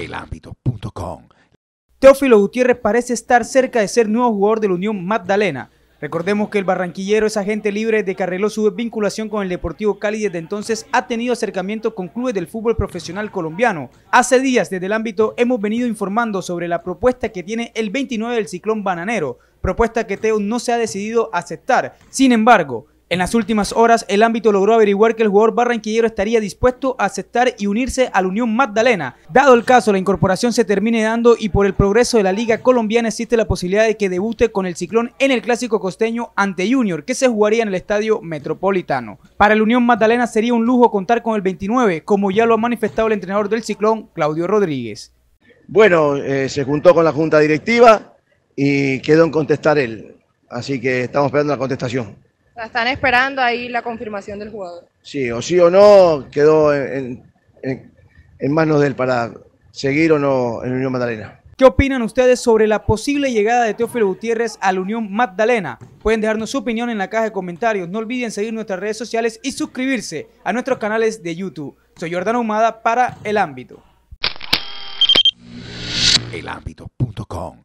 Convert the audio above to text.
elámbito.com. Teófilo Gutiérrez parece estar cerca de ser nuevo jugador de la Unión Magdalena. Recordemos que el barranquillero es agente libre de Carreló, su vinculación con el Deportivo Cali desde entonces ha tenido acercamiento con clubes del fútbol profesional colombiano. Hace días desde el ámbito hemos venido informando sobre la propuesta que tiene el 29 del ciclón bananero, propuesta que Teo no se ha decidido aceptar. Sin embargo, en las últimas horas, el ámbito logró averiguar que el jugador barranquillero estaría dispuesto a aceptar y unirse a la Unión Magdalena. Dado el caso, la incorporación se termine dando y por el progreso de la Liga Colombiana existe la posibilidad de que debute con el Ciclón en el Clásico Costeño ante Junior, que se jugaría en el Estadio Metropolitano. Para la Unión Magdalena sería un lujo contar con el 29, como ya lo ha manifestado el entrenador del Ciclón, Claudio Rodríguez. Bueno, eh, se juntó con la Junta Directiva y quedó en contestar él. Así que estamos esperando la contestación están esperando ahí la confirmación del jugador. Sí, o sí o no, quedó en, manos de él para seguir o no en Unión Magdalena. ¿Qué opinan ustedes sobre la posible llegada de Teófilo Gutiérrez a la Unión Magdalena? Pueden dejarnos su opinión en la caja de comentarios. No olviden seguir nuestras redes sociales y suscribirse a nuestros canales de YouTube. Soy Jordano Humada para El Ámbito. Elámbito.com